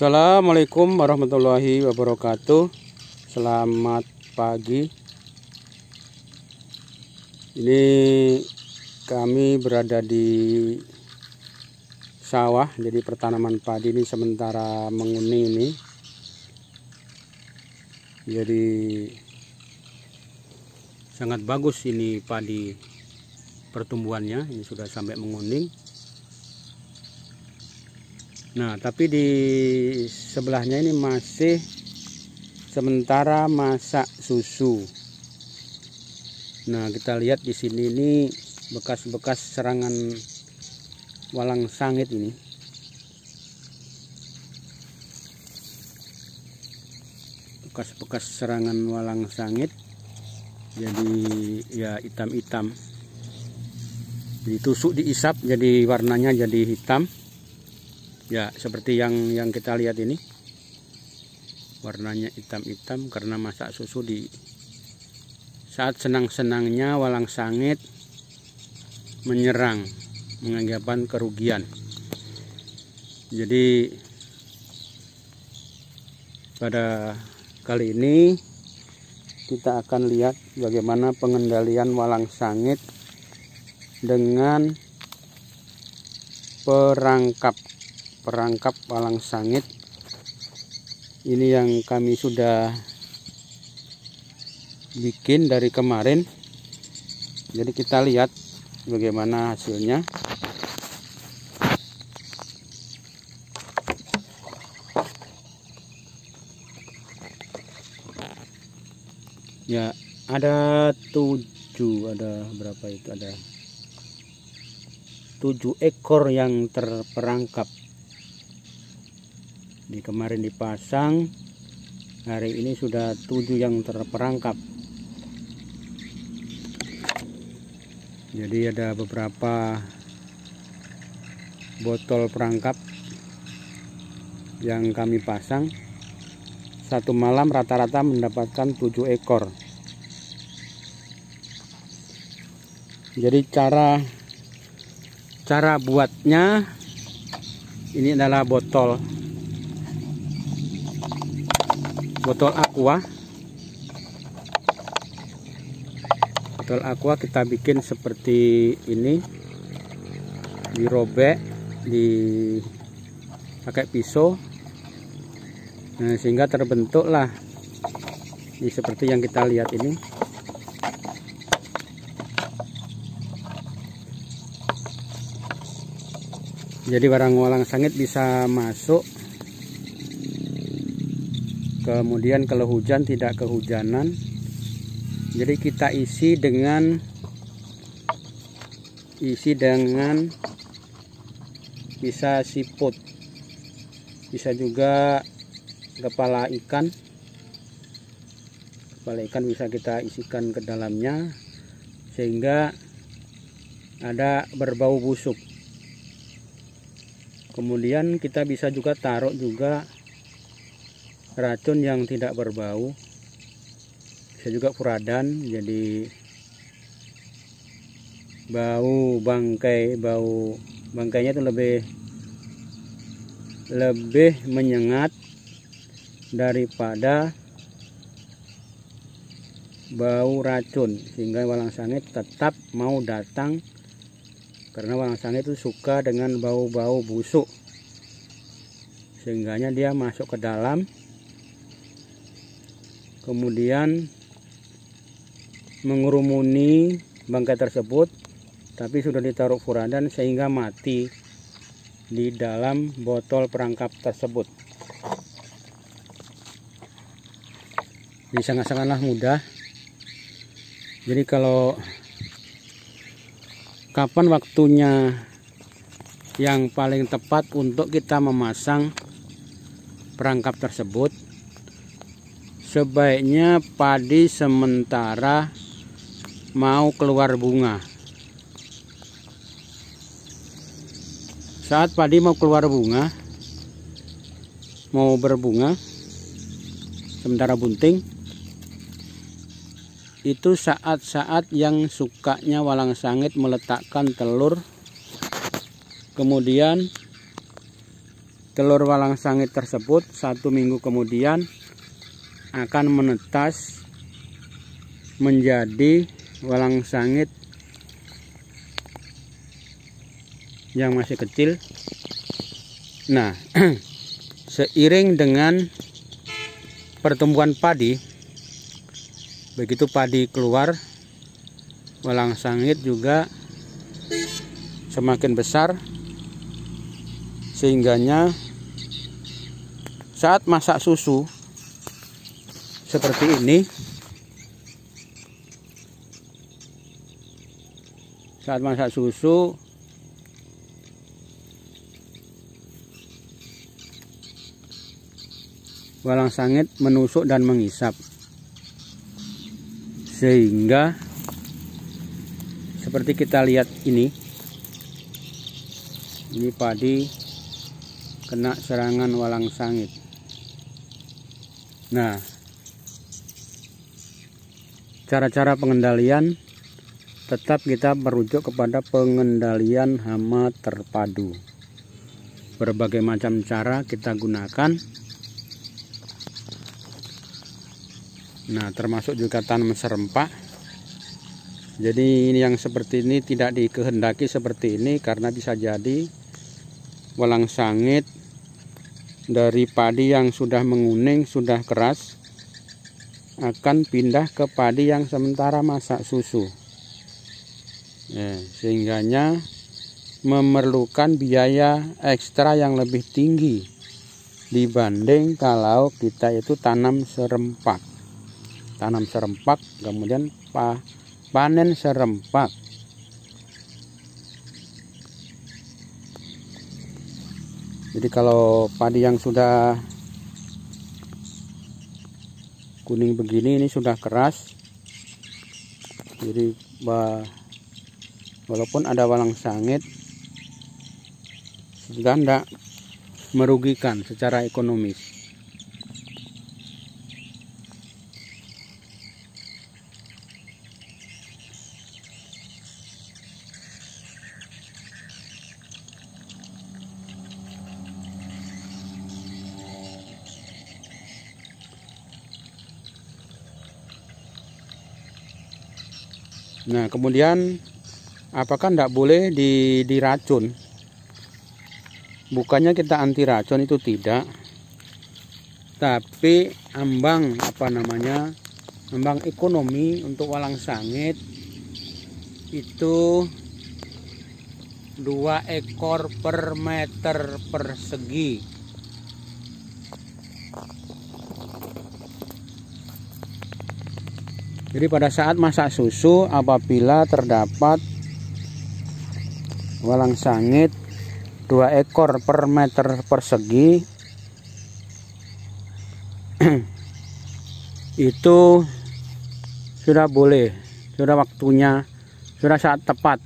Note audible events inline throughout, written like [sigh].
Assalamualaikum warahmatullahi wabarakatuh Selamat pagi Ini kami berada di sawah Jadi pertanaman padi ini sementara menguning ini Jadi sangat bagus ini padi pertumbuhannya Ini sudah sampai menguning Nah, tapi di sebelahnya ini masih sementara masak susu. Nah, kita lihat di sini ini bekas-bekas serangan walang sangit ini. Bekas-bekas serangan walang sangit. Jadi ya hitam-hitam. Ditusuk diisap jadi warnanya jadi hitam ya seperti yang yang kita lihat ini warnanya hitam-hitam karena masak susu di saat senang-senangnya walang sangit menyerang menganggapan kerugian jadi pada kali ini kita akan lihat bagaimana pengendalian walang sangit dengan perangkap perangkap palang sangit ini yang kami sudah bikin dari kemarin jadi kita lihat bagaimana hasilnya ya ada tujuh ada berapa itu ada tujuh ekor yang terperangkap kemarin dipasang hari ini sudah tujuh yang terperangkap jadi ada beberapa botol perangkap yang kami pasang satu malam rata-rata mendapatkan tujuh ekor jadi cara cara buatnya ini adalah botol botol aqua botol aqua kita bikin seperti ini dirobek di pakai pisau nah, sehingga terbentuklah ini seperti yang kita lihat ini jadi barang walang sangit bisa masuk kemudian kalau hujan tidak kehujanan jadi kita isi dengan isi dengan bisa siput bisa juga kepala ikan kepala ikan bisa kita isikan ke dalamnya sehingga ada berbau busuk kemudian kita bisa juga taruh juga racun yang tidak berbau bisa juga furadan jadi bau bangkai bau bangkainya itu lebih lebih menyengat daripada bau racun sehingga walang sangit tetap mau datang karena walang sangit itu suka dengan bau-bau busuk sehingganya dia masuk ke dalam kemudian mengurumuni bangkai tersebut tapi sudah ditaruh furadan sehingga mati di dalam botol perangkap tersebut ini sangat-sangatlah mudah jadi kalau kapan waktunya yang paling tepat untuk kita memasang perangkap tersebut sebaiknya padi sementara mau keluar bunga saat padi mau keluar bunga mau berbunga sementara bunting itu saat-saat yang sukanya walang sangit meletakkan telur kemudian telur walang sangit tersebut satu minggu kemudian akan menetas menjadi walang sangit yang masih kecil nah [clears throat] seiring dengan pertumbuhan padi begitu padi keluar walang sangit juga semakin besar sehingganya saat masak susu seperti ini saat masak susu walang sangit menusuk dan mengisap sehingga seperti kita lihat ini ini padi kena serangan walang sangit nah cara-cara pengendalian tetap kita merujuk kepada pengendalian hama terpadu berbagai macam cara kita gunakan nah termasuk juga tanam serempak jadi ini yang seperti ini tidak dikehendaki seperti ini karena bisa jadi walang sangit dari padi yang sudah menguning sudah keras akan pindah ke padi yang sementara masak susu ya, sehingganya memerlukan biaya ekstra yang lebih tinggi dibanding kalau kita itu tanam serempak tanam serempak kemudian panen serempak jadi kalau padi yang sudah kuning begini ini sudah keras jadi walaupun ada walang sangit sudah tidak merugikan secara ekonomis Nah, kemudian apakah tidak boleh di, diracun? Bukannya kita anti racun itu tidak, tapi ambang apa namanya ambang ekonomi untuk walang sangit itu dua ekor per meter persegi Jadi pada saat masak susu apabila terdapat walang sangit dua ekor per meter persegi [clears throat] itu sudah boleh, sudah waktunya, sudah saat tepat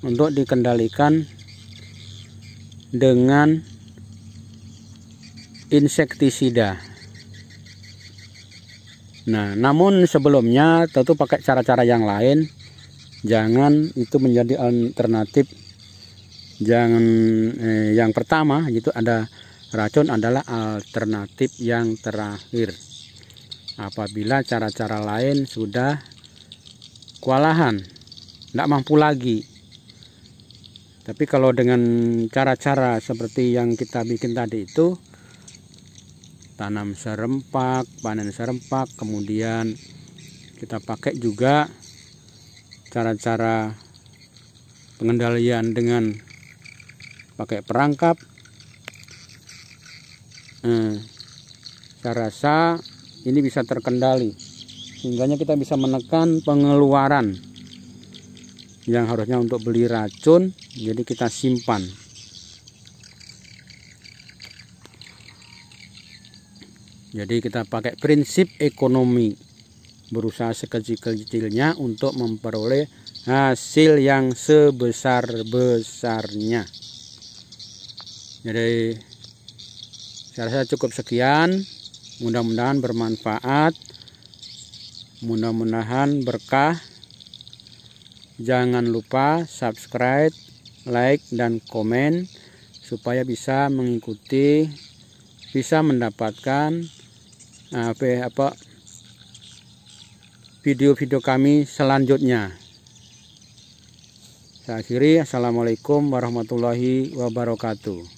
untuk dikendalikan dengan insektisida. Nah, namun sebelumnya tentu pakai cara-cara yang lain. Jangan itu menjadi alternatif. Jangan eh, yang pertama itu ada racun adalah alternatif yang terakhir. Apabila cara-cara lain sudah kewalahan, tidak mampu lagi. Tapi kalau dengan cara-cara seperti yang kita bikin tadi itu, tanam serempak panen serempak kemudian kita pakai juga cara-cara pengendalian dengan pakai perangkap Hmm, saya rasa ini bisa terkendali sehingga kita bisa menekan pengeluaran yang harusnya untuk beli racun jadi kita simpan jadi kita pakai prinsip ekonomi berusaha sekecil-kecilnya untuk memperoleh hasil yang sebesar-besarnya jadi saya rasa cukup sekian mudah-mudahan bermanfaat mudah-mudahan berkah jangan lupa subscribe like dan komen supaya bisa mengikuti bisa mendapatkan Nah, apa, ya, apa video-video kami selanjutnya. Saya akhiri, Assalamualaikum warahmatullahi wabarakatuh.